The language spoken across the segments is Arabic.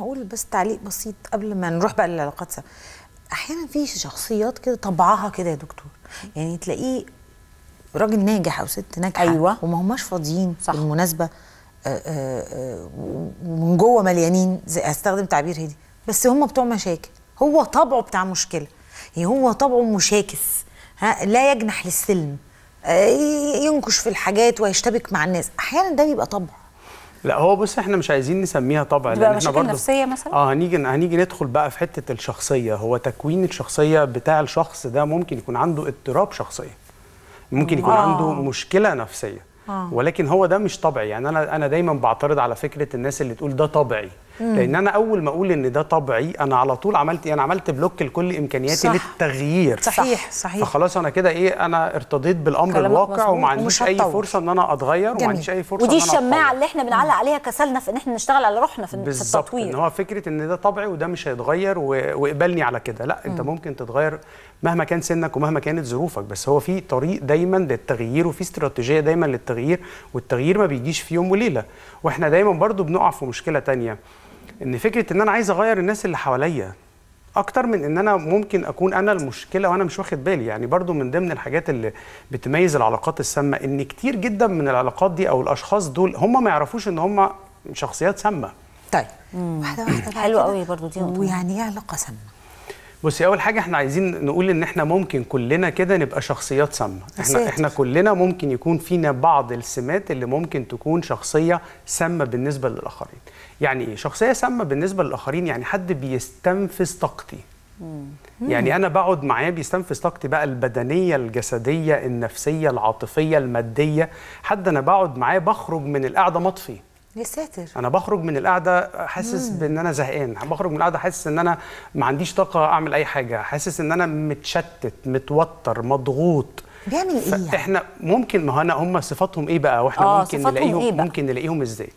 اقول بس تعليق بسيط قبل ما نروح بقى للعلاقات احيانا في شخصيات كده طبعها كده يا دكتور يعني تلاقيه راجل ناجح او ست ناجحه ايوه وما هماش فاضيين صح بالمناسبه آه، آه، آه، ومن جوه مليانين زي هستخدم تعبير هدي بس هم بتوع مشاكل هو طبعه بتاع مشكله يعني هو طبعه مشاكس ها لا يجنح للسلم ينكش في الحاجات ويشتبك مع الناس احيانا ده بيبقى طبعه لا هو بص احنا مش عايزين نسميها طبع لان احنا برضه نفسيه مثلا اه هنيجي هنيجي ندخل بقى في حته الشخصيه هو تكوين الشخصيه بتاع الشخص ده ممكن يكون عنده اضطراب شخصيه ممكن يكون آه. عنده مشكله نفسيه آه. ولكن هو ده مش طبعي يعني انا انا دايما بعترض على فكره الناس اللي تقول ده طبعي مم. لان انا اول ما اقول ان ده طبعي انا على طول عملت ايه انا عملت بلوك لكل امكانياتي صح. للتغيير صحيح صحيح فخلاص انا كده ايه انا ارتضيت بالامر الواقع وما عنديش اي فرصه ان انا اتغير وما عنديش اي فرصه ودي الشماعه اللي احنا بنعلق عليها كسلنا في ان احنا نشتغل على روحنا في, التطوير ان هو فكره ان ده طبعي وده مش هيتغير واقبلني على كده لا انت مم. ممكن تتغير مهما كان سنك ومهما كانت ظروفك بس هو في طريق دايما للتغيير وفي استراتيجيه دايما للتغيير والتغيير ما بيجيش في يوم وليله واحنا دايما برضو بنقع في مشكله تانية ان فكره ان انا عايز اغير الناس اللي حواليا اكتر من ان انا ممكن اكون انا المشكله وانا مش واخد بالي يعني برضو من ضمن الحاجات اللي بتميز العلاقات السامه ان كتير جدا من العلاقات دي او الاشخاص دول هم ما يعرفوش ان هم شخصيات سامه طيب واحده واحده حلوه قوي برضو دي ويعني ايه علاقه سامه بصي اول حاجه احنا عايزين نقول ان احنا ممكن كلنا كده نبقى شخصيات سامه احنا سيد. احنا كلنا ممكن يكون فينا بعض السمات اللي ممكن تكون شخصيه سامه بالنسبه للاخرين يعني ايه شخصيه سامه بالنسبه للاخرين يعني حد بيستنفذ طاقتي يعني انا بقعد معاه بيستنفذ طاقتي بقى البدنيه الجسديه النفسيه العاطفيه الماديه حد انا بقعد معاه بخرج من القعده مطفي يا ساتر انا بخرج من القعده حاسس بان انا زهقان بخرج من القعده حاسس ان انا ما عنديش طاقه اعمل اي حاجه حاسس ان انا متشتت متوتر مضغوط بيعمل ايه يعني؟ احنا ممكن ما انا هم صفاتهم ايه بقى واحنا آه، ممكن نلاقيهم إيه بقى؟ ممكن نلاقيهم ازاي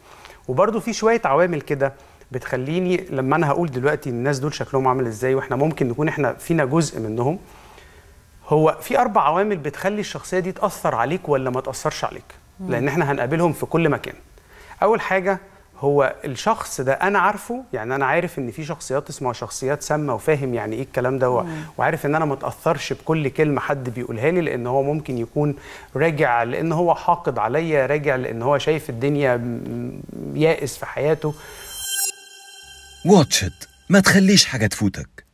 وبرده في شويه عوامل كده بتخليني لما انا هقول دلوقتي الناس دول شكلهم عامل ازاي واحنا ممكن نكون احنا فينا جزء منهم هو في اربع عوامل بتخلي الشخصيه دي تاثر عليك ولا ما تاثرش عليك مم. لان احنا هنقابلهم في كل مكان اول حاجه هو الشخص ده انا عارفه يعني انا عارف ان في شخصيات اسمها شخصيات سامه وفاهم يعني ايه الكلام ده وعارف ان انا ما اتاثرش بكل كلمه حد بيقولها لي لان هو ممكن يكون راجع لان هو حاقد عليا راجع لان هو شايف الدنيا يائس في حياته واتش ما تخليش حاجه تفوتك